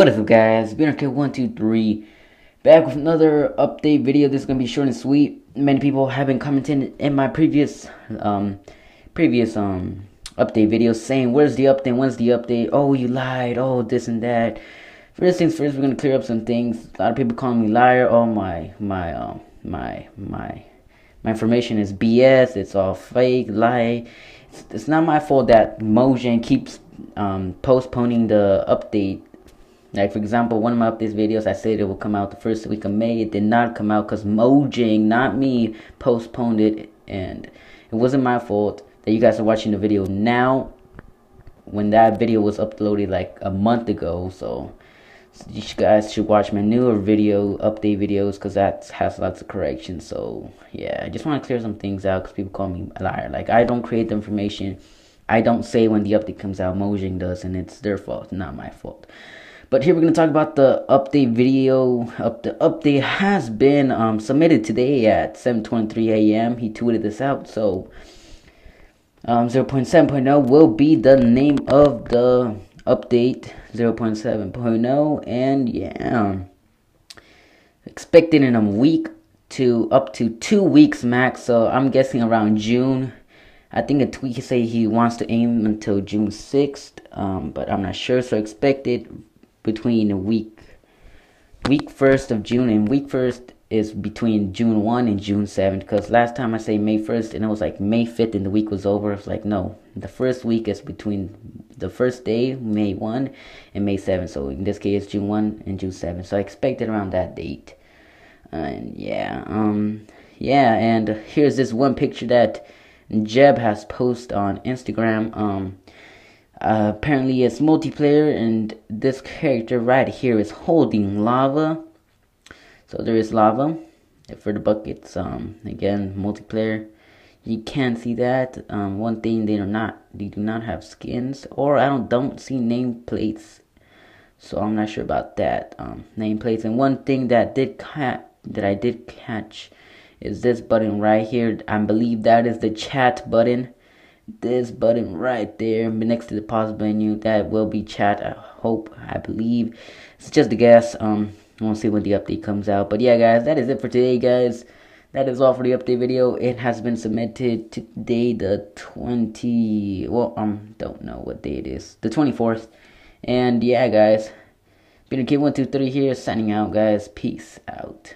What is up guys, BNRK123 back with another update video. This is going to be short and sweet. Many people have been commenting in my previous um previous um update videos saying where's the update, when's the update, oh you lied, oh this and that. First things first, we're going to clear up some things. A lot of people calling me liar, oh my, my, um, my, my, my information is BS, it's all fake, lie. It's, it's not my fault that Mojang keeps um, postponing the update like for example, one of my videos, I said it will come out the first week of May. It did not come out because Mojang, not me, postponed it, and it wasn't my fault that you guys are watching the video now. When that video was uploaded like a month ago, so you guys should watch my newer video update videos because that has lots of corrections so yeah i just want to clear some things out because people call me a liar like i don't create the information i don't say when the update comes out mojang does and it's their fault not my fault but here we're going to talk about the update video. Up the update has been um, submitted today at 7:23 a.m. He tweeted this out, so um, 0.7.0 will be the name of the update. 0.7.0, and yeah, expected in a week to up to two weeks max. So I'm guessing around June. I think a tweet he say he wants to aim until June 6th, um, but I'm not sure. So expected between week week first of June and week first is between June one and June seventh. Cause last time I say May first and it was like May fifth and the week was over. It's like no, the first week is between the first day May one and May seventh. So in this case, June one and June seventh. So I expected around that date. And yeah, um, yeah. And here's this one picture that Jeb has posted on Instagram. Um apparently, it's multiplayer, and this character right here is holding lava. So there is lava for the buckets. Um, again, multiplayer. You can see that. Um, one thing they do not they do not have skins, or I don't don't see nameplates. So I'm not sure about that um, nameplates. And one thing that did ca- that I did catch is this button right here. I believe that is the chat button this button right there next to the pause menu that will be chat i hope i believe it's just a guess um we'll see when the update comes out but yeah guys that is it for today guys that is all for the update video it has been submitted today the 20 well um don't know what day it is the 24th and yeah guys been a kid123 here signing out guys peace out